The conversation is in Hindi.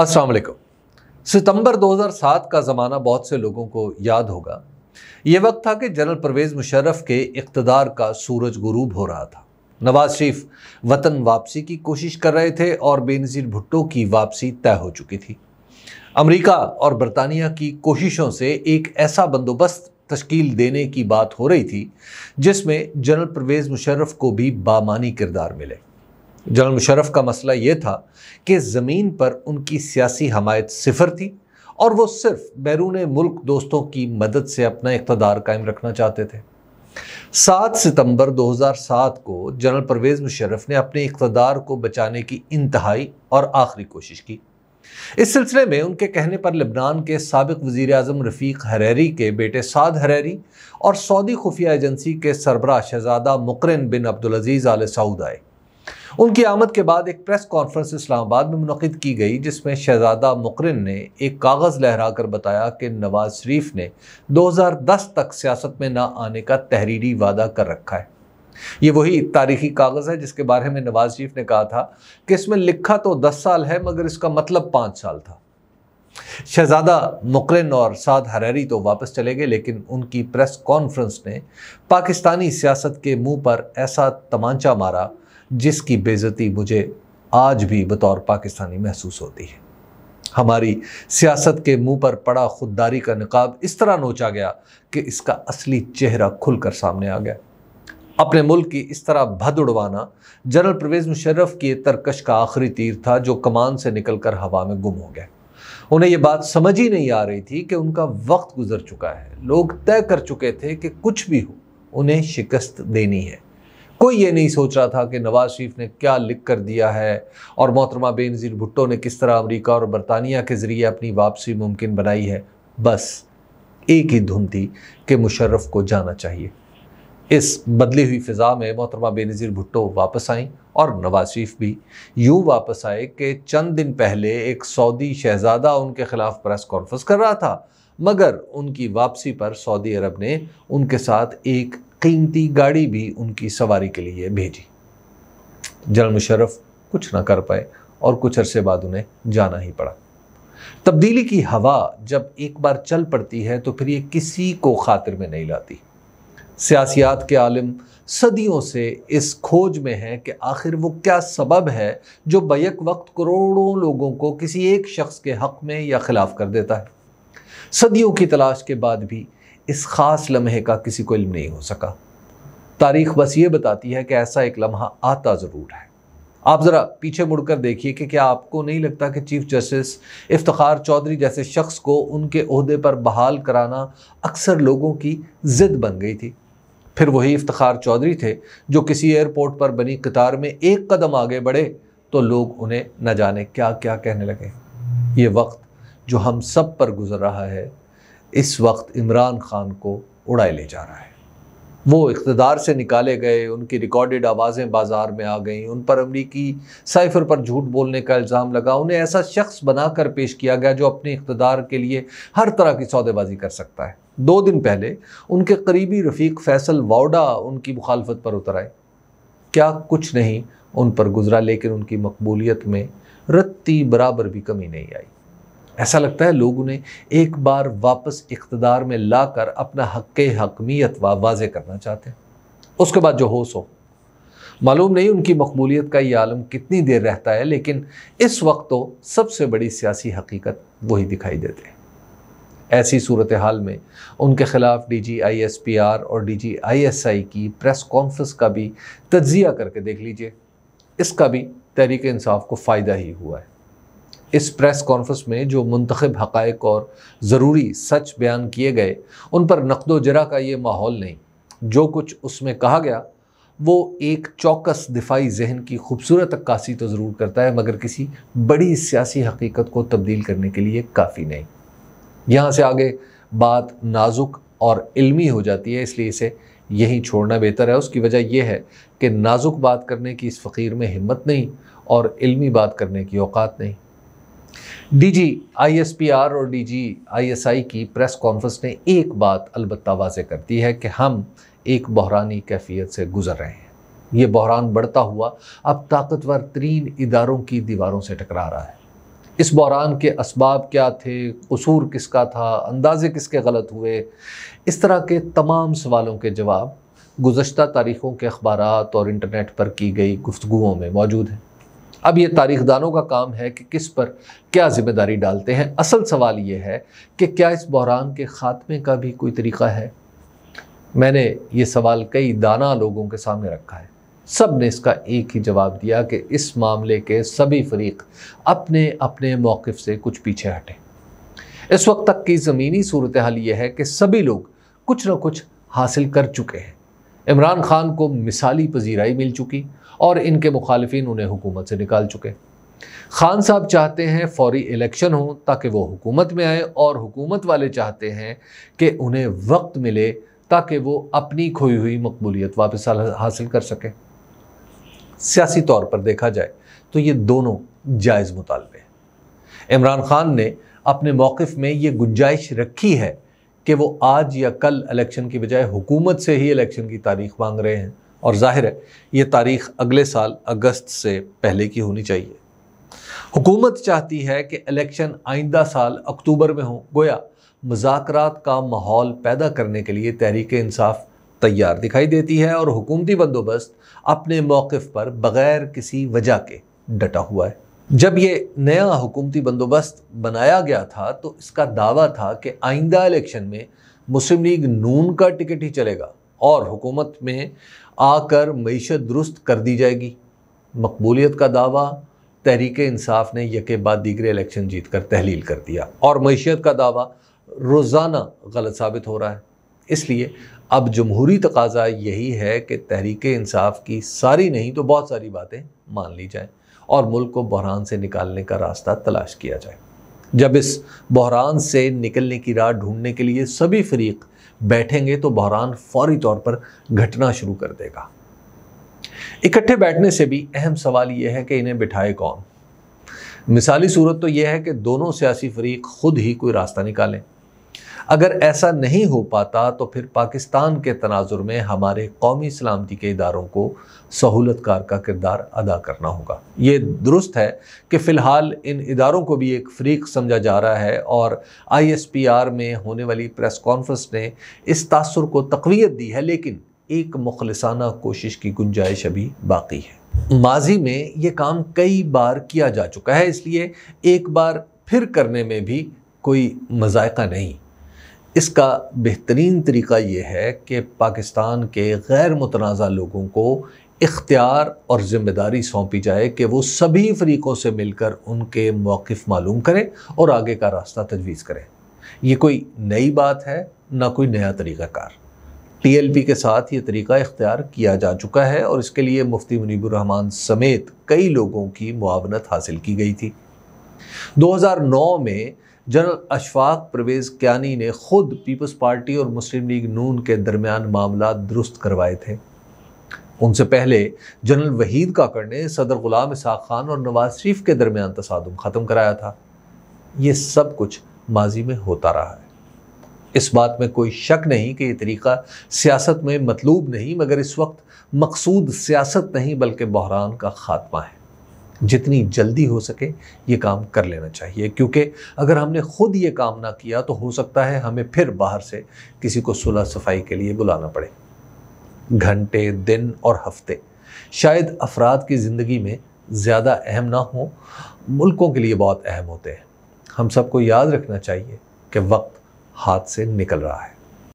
अस्सलाम सितंबर 2007 का ज़माना बहुत से लोगों को याद होगा ये वक्त था कि जनरल परवेज़ मुशर्रफ के इकतदार का सूरज गुरूब हो रहा था नवाज शरीफ वतन वापसी की कोशिश कर रहे थे और बेनज़ीर भुट्टो की वापसी तय हो चुकी थी अमेरिका और बरतानिया की कोशिशों से एक ऐसा बंदोबस्त तश्कील देने की बात हो रही थी जिसमें जनरल परवेज़ मुशर्रफ को भी बामानी किरदार मिले जनरल मुशरफ का मसला ये था कि ज़मीन पर उनकी सियासी हमायत सिफर थी और वो सिर्फ बैरून मुल्क दोस्तों की मदद से अपना इकतदार कायम रखना चाहते थे सात सितंबर 2007 को जनरल परवेज़ मुशरफ ने अपने इकतदार को बचाने की इंतहाई और आखिरी कोशिश की इस सिलसिले में उनके कहने पर लिबनान के सबक वज़ी अजम रफ़ीक हरेरी के बेटे साद हरेरी और सऊदी खुफिया एजेंसी के सरबराह शहजादा मुकरन बिन अब्दुलज़ीज़ आल सऊद आए उनकी आमद के बाद एक प्रेस कॉन्फ्रेंस इस्लामाबाद में मनद की गई जिसमें शहजादा मुकरिन ने एक कागज़ लहरा कर बताया कि नवाज शरीफ ने 2010 तक सियासत में ना आने का तहरीरी वादा कर रखा है ये वही तारीखी कागज़ है जिसके बारे में नवाज शरीफ ने कहा था कि इसमें लिखा तो दस साल है मगर इसका मतलब पाँच साल था शहजादा मुकरन और साद हररी तो वापस चले गए लेकिन उनकी प्रेस कॉन्फ्रेंस ने पाकिस्तानी सियासत के मुंह पर ऐसा तमांचा मारा जिसकी बेज़ती मुझे आज भी बतौर पाकिस्तानी महसूस होती है हमारी सियासत के मुंह पर पड़ा खुददारी का नकाब इस तरह नोचा गया कि इसका असली चेहरा खुलकर सामने आ गया अपने मुल्क की इस तरह भद उड़वाना जनरल परवेज़ मुशर्रफ की तरकश का आखिरी तीर था जो कमान से निकलकर हवा में गुम हो गया उन्हें यह बात समझ ही नहीं आ रही थी कि उनका वक्त गुजर चुका है लोग तय कर चुके थे कि कुछ भी हो उन्हें शिकस्त देनी है कोई ये नहीं सोच रहा था कि नवाज़ शरीफ ने क्या लिख कर दिया है और मोहतरमा बेनज़ीर भुट्टो ने किस तरह अमरीका और बरतानिया के ज़रिए अपनी वापसी मुमकिन बनाई है बस एक ही धुन थी कि मुशर्रफ को जाना चाहिए इस बदली हुई फ़िज़ा में मोहतरमा बेनज़ीर भुट्टो वापस आईं और नवाज शरीफ भी यूँ वापस आए कि चंद दिन पहले एक सऊदी शहज़ादा उनके ख़िलाफ़ प्रेस कॉन्फ्रेंस कर रहा था मगर उनकी वापसी पर सऊदी अरब ने उनके साथ एक कीमती गाड़ी भी उनकी सवारी के लिए भेजी जनरल मुशर्रफ कुछ ना कर पाए और कुछ अरसे बाद उन्हें जाना ही पड़ा तब्दीली की हवा जब एक बार चल पड़ती है तो फिर ये किसी को खातिर में नहीं लाती सियासियात के आलम सदियों से इस खोज में है कि आखिर वो क्या सबब है जो बैक वक्त करोड़ों लोगों को किसी एक शख्स के हक़ में या ख़िलाफ़ कर देता है सदियों की तलाश के बाद भी इस ख़ास लम्हे का किसी को इल्म नहीं हो सका तारीख बस ये बताती है कि ऐसा एक लम्हा आता ज़रूर है आप ज़रा पीछे मुड़कर देखिए कि क्या आपको नहीं लगता कि चीफ जस्टिस इफ्तार चौधरी जैसे शख्स को उनके अहदे पर बहाल कराना अक्सर लोगों की ज़िद बन गई थी फिर वही इफ्तार चौधरी थे जो किसी एयरपोर्ट पर बनी कतार में एक कदम आगे बढ़े तो लोग उन्हें न जाने क्या क्या कहने लगे ये वक्त जो हम सब पर गुज़र रहा है इस वक्त इमरान खान को उड़ाए ले जा रहा है वो इकतदार से निकाले गए उनकी रिकॉर्डेड आवाज़ें बाज़ार में आ गईं उन पर अमरीकी साइफर पर झूठ बोलने का इल्ज़ाम लगा उन्हें ऐसा शख्स बनाकर पेश किया गया जो अपने इकतदार के लिए हर तरह की सौदेबाजी कर सकता है दो दिन पहले उनके करीबी रफ़ीक फैसल वाउडा उनकी मुखालफत पर उतर आए क्या कुछ नहीं उन पर गुजरा लेकिन उनकी मकबूलीत में रत्ती बराबर भी कमी नहीं आई ऐसा लगता है लोग उन्हें एक बार वापस इकतदार में ला कर अपना हक हकमियत वाजे करना चाहते हैं उसके बाद जो हो सो मालूम नहीं उनकी मकबूलीत का ये आलम कितनी देर रहता है लेकिन इस वक्त तो सबसे बड़ी सियासी हकीकत वही दिखाई देती है ऐसी सूरत हाल में उनके ख़िलाफ़ D G I S P R और D G I S I की प्रेस कॉन्फ्रेंस का भी तजिया करके देख लीजिए इसका भी तहरीक इंसाफ को फ़ायदा ही हुआ है इस प्रेस कॉन्फ्रेंस में जो मंतखब हक़ और ज़रूरी सच बयान किए गए उन पर नकदो जरा का ये माहौल नहीं जो कुछ उसमें कहा गया वो एक चौकस दिफाई जहन की खूबसूरत अक्कासी तो ज़रूर करता है मगर किसी बड़ी सियासी हकीकत को तब्दील करने के लिए काफ़ी नहीं यहाँ से आगे बात नाजुक और इल्मी हो जाती है इसलिए इसे यहीं छोड़ना बेहतर है उसकी वजह यह है कि नाजुक बात करने की इस फ़कीर में हिम्मत नहीं और इल्मी बात करने की औकात नहीं डीजी आईएसपीआर और डीजी आईएसआई की प्रेस कॉन्फ्रेंस ने एक बात अलबत् वाज़ कर दी है कि हम एक बहरानी कैफियत से गुजर रहे हैं ये बहरान बढ़ता हुआ अब ताकतवर तरीन इदारों की दीवारों से टकरा रहा है इस बहरान के इसबाब क्या थे कसूर किसका था अंदाजे किसके गलत हुए इस तरह के तमाम सवालों के जवाब गुज्त तारीख़ों के अखबार और इंटरनेट पर की गई गुफ्तुओं में मौजूद हैं अब ये तारीख दानों का काम है कि किस पर क्या जिम्मेदारी डालते हैं असल सवाल ये है कि क्या इस बहरान के ख़ात्मे का भी कोई तरीका है मैंने ये सवाल कई दाना लोगों के सामने रखा है सब ने इसका एक ही जवाब दिया कि इस मामले के सभी फरीक अपने अपने मौक़ से कुछ पीछे हटें इस वक्त तक की ज़मीनी सूरत हाल ये है कि सभी लोग कुछ ना कुछ हासिल कर चुके हैं इमरान खान को मिसाली पजीराई मिल चुकी और इनके मुखालफी उन्हें हुकूमत से निकाल चुके खान साहब चाहते हैं फौरी इलेक्शन हो ताकि वो हुकूमत में आए और हुकूमत वाले चाहते हैं कि उन्हें वक्त मिले ताकि वो अपनी खोई हुई मकबूलियत वापस हासिल कर सकें सियासी तौर पर देखा जाए तो ये दोनों जायज़ मुतालबे हैं इमरान खान ने अपने मौक़ में ये गुंजाइश रखी है कि वो आज या कल इलेक्शन की बजाय हुकूमत से ही इलेक्शन की तारीख मांग रहे हैं और जाहिर है ये तारीख अगले साल अगस्त से पहले की होनी चाहिए हुकूमत चाहती है कि इलेक्शन आइंदा साल अक्टूबर में हो गोया मजाकरात का माहौल पैदा करने के लिए तहरीक इंसाफ तैयार दिखाई देती है और हुकूमती बंदोबस्त अपने मौक़ पर बग़ैर किसी वजह के डटा हुआ है जब ये नया हुकूमती बंदोबस्त बनाया गया था तो इसका दावा था कि आइंदा इलेक्शन में मुस्लिम लीग नून का टिकट ही चलेगा और हुकूमत में आकर मीशत दुरुस्त कर दी जाएगी मकबूलीत का दावा तहरीक इंसाफ ने यके बाद दीगर इलेक्शन जीत कर तहलील कर दिया और मीशत का दावा रोज़ाना गलत साबित हो रहा है इसलिए अब जमहूरी तकाजा यही है कि तहरीक इंसाफ की सारी नहीं तो बहुत सारी बातें मान ली जाएँ और मुल्क को बहरान से निकालने का रास्ता तलाश किया जाए जब इस बहरान से निकलने की राह ढूंढने के लिए सभी फरीक बैठेंगे तो बहरान फौरी तौर पर घटना शुरू कर देगा इकट्ठे बैठने से भी अहम सवाल यह है कि इन्हें बिठाए कौन मिसाली सूरत तो यह है कि दोनों सियासी फरीक खुद ही कोई रास्ता निकालें अगर ऐसा नहीं हो पाता तो फिर पाकिस्तान के तनाजुर में हमारे कौमी सलामती के इदारों को सहूलतकार का किरदार अदा करना होगा ये दुरुस्त है कि फ़िलहाल इन इदारों को भी एक फ्रीक समझा जा रहा है और आई एस पी आर में होने वाली प्रेस कॉन्फ्रेंस ने इस तासर को तकवीत दी है लेकिन एक मुखलसाना कोशिश की गुंजाइश अभी बाकी है माजी में ये काम कई बार किया जा चुका है इसलिए एक बार फिर करने में भी कोई मजायका नहीं इसका बेहतरीन तरीका ये है कि पाकिस्तान के गैर मुतनाज़ लोगों को इख्तियार और ज़िम्मेदारी सौंपी जाए कि वो सभी फ़रीक़ों से मिलकर उनके मौक़ मालूम करें और आगे का रास्ता तजवीज़ करें ये कोई नई बात है ना कोई नया तरीक़ाकार टीएलपी के साथ ये तरीका इख्तियार किया जा चुका है और इसके लिए मुफ्ती मुनीबरहमान समेत कई लोगों की मुआवनत हासिल की गई थी नौ में जनरल अशफाक परवेज़ क्यानी ने खुद पीपल्स पार्टी और मुस्लिम लीग नून के दरमियान मामला दुरुस्त करवाए थे उनसे पहले जनरल वहीद काकड़ ने सदर गुलाम इसाक खान और नवाज शरीफ के दरमियान तसादम ख़त्म कराया था ये सब कुछ माजी में होता रहा है इस बात में कोई शक नहीं कि ये तरीक़ा सियासत में मतलूब नहीं मगर इस वक्त मकसूद सियासत नहीं बल्कि बहरान का खात्मा है जितनी जल्दी हो सके ये काम कर लेना चाहिए क्योंकि अगर हमने खुद ये काम ना किया तो हो सकता है हमें फिर बाहर से किसी को सुलह सफाई के लिए बुलाना पड़े घंटे दिन और हफ्ते शायद अफराद की ज़िंदगी में ज़्यादा अहम ना हो मुल्कों के लिए बहुत अहम होते हैं हम सबको याद रखना चाहिए कि वक्त हाथ से निकल रहा है